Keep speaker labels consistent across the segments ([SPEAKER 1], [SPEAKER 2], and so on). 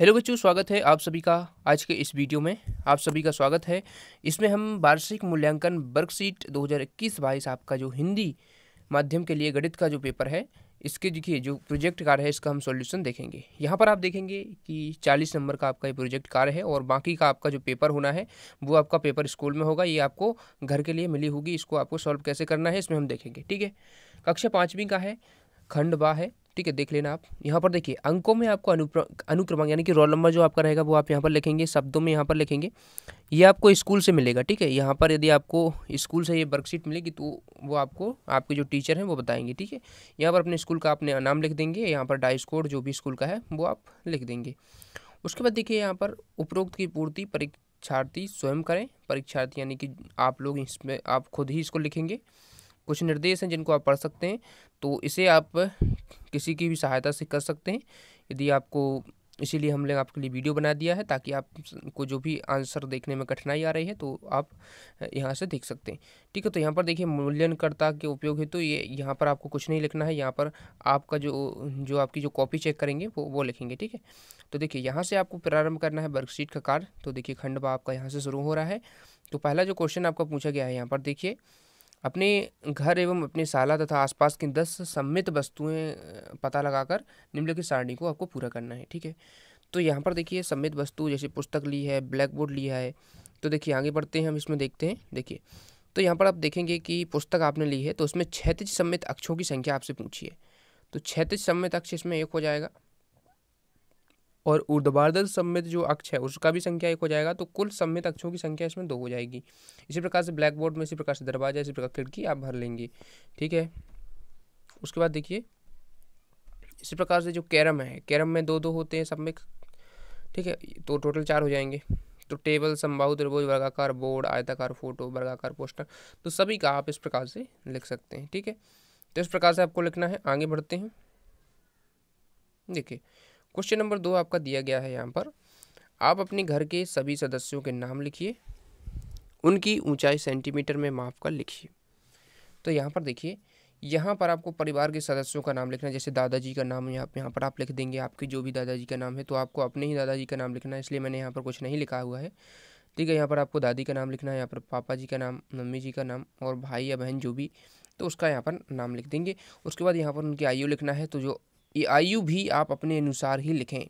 [SPEAKER 1] hello बच्चों स्वागत है आप सभी का आज के इस वीडियो में आप सभी का स्वागत है इसमें हम वार्षिक मूल्यांकन वर्कशीट 2021 बाईस आपका जो हिंदी माध्यम के लिए गणित का जो पेपर है इसके देखिए जो प्रोजेक्ट कार्य है इसका हम सॉल्यूशन देखेंगे यहाँ पर आप देखेंगे कि 40 नंबर का आपका ये प्रोजेक्ट कार्य है और बाकी का आपका जो पेपर होना है वो आपका पेपर स्कूल में होगा ये आपको घर के लिए मिली होगी इसको आपको सॉल्व कैसे करना है इसमें हम देखेंगे ठीक है कक्षा पाँचवीं का है खंड बा है ठीक है देख लेना आप यहाँ पर देखिए अंकों में आपको अनुप्र अनुक्रमांक यानी कि रोल नंबर जो आपका रहेगा वो आप यहाँ पर लिखेंगे शब्दों में यहाँ पर लिखेंगे ये आपको स्कूल से मिलेगा ठीक है यहाँ पर यदि आपको स्कूल से ये वर्कशीट मिलेगी तो वो आपको आपके जो टीचर हैं वो बताएंगे ठीक है यहाँ पर अपने स्कूल का आपने नाम लिख देंगे यहाँ पर डाइस कोड जो भी स्कूल का है वो आप लिख देंगे उसके बाद देखिए यहाँ पर उपरोक्त की पूर्ति परीक्षार्थी स्वयं करें परीक्षार्थी यानी कि आप लोग इसमें आप खुद ही इसको लिखेंगे कुछ निर्देश हैं जिनको आप पढ़ सकते हैं तो इसे आप किसी की भी सहायता से कर सकते हैं यदि आपको इसीलिए हमने आपके लिए वीडियो बना दिया है ताकि आपको जो भी आंसर देखने में कठिनाई आ रही है तो आप यहाँ से देख सकते हैं ठीक है तो यहाँ पर देखिए मूल्यनकर्ता के उपयोग है तो ये यह यहाँ पर आपको कुछ नहीं लिखना है यहाँ पर आपका जो जो आपकी जो कॉपी चेक करेंगे वो वो लिखेंगे ठीक है तो देखिए यहाँ से आपको प्रारंभ करना है वर्कशीट का कार्य तो देखिए खंडवा आपका यहाँ से शुरू हो रहा है तो पहला जो क्वेश्चन आपका पूछा गया है यहाँ पर देखिए अपने घर एवं अपने साला तथा आसपास की दस सम्मित वस्तुएं पता लगाकर निम्नलिखित सारणी को आपको पूरा करना है ठीक है तो यहाँ पर देखिए सम्मित वस्तु जैसे पुस्तक ली है ब्लैक बोर्ड लिया है तो देखिए आगे बढ़ते हैं हम इसमें देखते हैं देखिए तो यहाँ पर आप देखेंगे कि पुस्तक आपने ली है तो उसमें क्षैतिज सम्मित अक्षों की संख्या आपसे पूछी है तो क्षैतिज सम्मित अक्ष इसमें एक हो जाएगा और ऊर्ध्वाधर सम्मित जो अक्ष है उसका भी संख्या एक हो जाएगा तो कुल सम्मित अक्षों की संख्या इसमें दो हो जाएगी इसी प्रकार से ब्लैक बोर्ड में इसी प्रकार से दरवाजा इसी प्रकार खिड़की आप भर लेंगे ठीक है उसके बाद देखिए इसी प्रकार से जो कैरम है कैरम में दो दो होते हैं सब में ठीक है तो टोटल चार हो जाएंगे तो टेबल संभाव त्रिभुज वर्गाकार बोर्ड आयताकार फोटो वर्गाकार पोस्टर तो सभी का आप इस प्रकार से लिख सकते हैं ठीक है तो इस प्रकार से आपको लिखना है आगे बढ़ते हैं देखिए क्वेश्चन नंबर दो आपका दिया गया है यहाँ पर आप अपने घर के सभी सदस्यों के नाम लिखिए उनकी ऊंचाई सेंटीमीटर में माप कर लिखिए तो यहाँ पर देखिए यहाँ पर आपको परिवार के सदस्यों का नाम लिखना है जैसे दादाजी का नाम यहाँ यहाँ पर आप लिख देंगे आपके जो भी दादाजी का नाम है तो आपको अपने ही दादाजी का नाम लिखना है इसलिए मैंने यहाँ पर कुछ नहीं लिखा हुआ है ठीक है यहाँ पर आपको दादी का नाम लिखना है यहाँ पर पापा जी का नाम मम्मी जी का नाम और भाई या बहन जो भी तो उसका यहाँ पर नाम लिख देंगे उसके बाद यहाँ पर उनकी आयु लिखना है तो जो ये आयु भी आप अपने अनुसार ही लिखें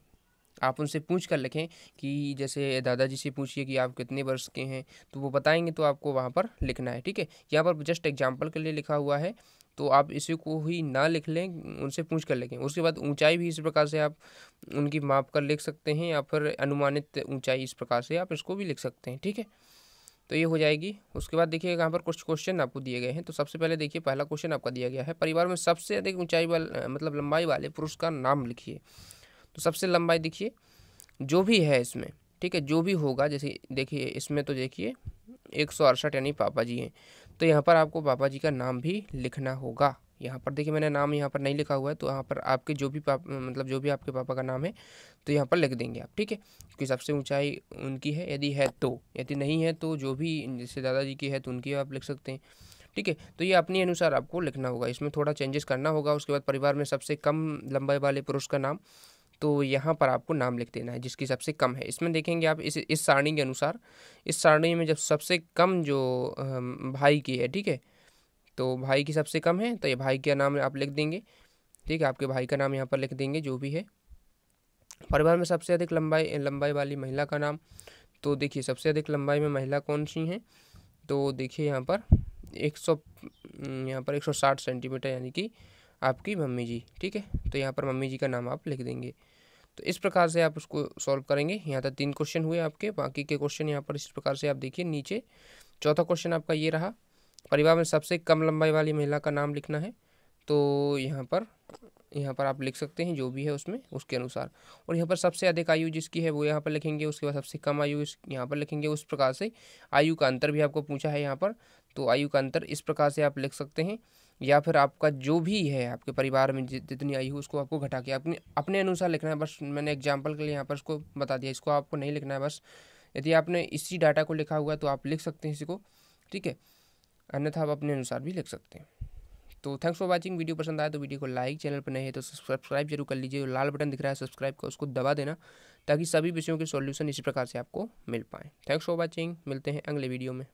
[SPEAKER 1] आप उनसे पूछ कर लिखें कि जैसे दादाजी से पूछिए कि आप कितने वर्ष के हैं तो वो बताएंगे तो आपको वहाँ पर लिखना है ठीक है यहाँ पर जस्ट एग्जाम्पल के लिए लिखा हुआ है तो आप इसी को ही ना लिख लें उनसे पूछ कर लिखें उसके बाद ऊंचाई भी इस प्रकार से आप उनकी माप कर लिख सकते हैं या फिर अनुमानित ऊंचाई इस प्रकार से आप इसको भी लिख सकते हैं ठीक है तो ये हो जाएगी उसके बाद देखिए यहाँ पर कुछ क्वेश्चन आपको दिए गए हैं तो सबसे पहले देखिए पहला क्वेश्चन आपका दिया गया है परिवार में सबसे अधिक ऊंचाई वाले मतलब लंबाई वाले पुरुष का नाम लिखिए तो सबसे लंबाई देखिए जो भी है इसमें ठीक है जो भी होगा जैसे देखिए इसमें तो देखिए एक सौ अड़सठ यानी पापा जी हैं तो यहाँ पर आपको पापा जी का नाम भी लिखना होगा यहाँ पर देखिए मैंने नाम यहाँ पर नहीं लिखा हुआ है तो यहाँ पर आपके जो भी पापा मतलब जो भी आपके पापा का नाम है तो यहाँ पर लिख देंगे आप ठीक है क्योंकि सबसे ऊंचाई उनकी है यदि है तो यदि नहीं है तो जो भी जैसे दादाजी की है तो उनकी आप लिख सकते हैं ठीक है तो ये अपने अनुसार आपको लिखना होगा इसमें थोड़ा चेंजेस करना होगा उसके बाद परिवार में सबसे कम लंबाई वाले पुरुष का नाम तो यहाँ पर आपको नाम लिख देना है जिसकी सबसे कम है इसमें देखेंगे आप इस इस सारणी के अनुसार इस सारणी में जब सबसे कम जो भाई की है ठीक है तो भाई की सबसे कम है तो ये भाई का नाम आप लिख देंगे ठीक है आपके भाई का नाम यहाँ पर लिख देंगे जो भी है परिवार में सबसे अधिक लंबाई लंबाई वाली महिला का नाम तो देखिए सबसे अधिक लंबाई में महिला कौन सी हैं तो देखिए यहाँ पर एक सौ हम्म, यहाँ पर एक सौ साठ सेंटीमीटर यानी कि आपकी मम्मी जी ठीक है तो यहाँ पर मम्मी जी का नाम आप लिख देंगे तो इस प्रकार से आप उसको सॉल्व करेंगे यहाँ तक तीन क्वेश्चन हुए आपके बाकी के क्वेश्चन यहाँ पर इस प्रकार से आप देखिए नीचे चौथा क्वेश्चन आपका ये रहा परिवार में सबसे कम लंबाई वाली महिला का नाम लिखना है तो यहाँ पर यहाँ पर आप लिख सकते हैं जो भी है उसमें उसके अनुसार और यहाँ पर सबसे अधिक आयु जिसकी है वो यहाँ पर लिखेंगे उसके बाद सबसे कम आयु इस यहाँ पर लिखेंगे उस प्रकार से आयु का अंतर भी आपको पूछा है यहाँ पर तो आयु का अंतर इस प्रकार से आप लिख सकते हैं या फिर आपका जो भी है आपके परिवार में जितनी आयु उसको आपको घटा के अपने अपने अनुसार लिखना है बस मैंने एग्जाम्पल के लिए यहाँ पर उसको बता दिया इसको आपको नहीं लिखना है बस यदि आपने इसी डाटा को लिखा हुआ है तो आप लिख सकते हैं इसी को ठीक है अन्यथा आप अपने अनुसार भी लिख सकते हैं तो थैंक्स फॉर वाचिंग वीडियो पसंद आए तो वीडियो को लाइक चैनल पर नहीं है तो सब्सक्राइब जरूर कर लीजिए लाल बटन दिख रहा है सब्सक्राइब का उसको दबा देना ताकि सभी विषयों के सॉल्यूशन इसी प्रकार से आपको मिल पाएँ थैंक्स फॉर वॉचिंग मिलते हैं अगले वीडियो में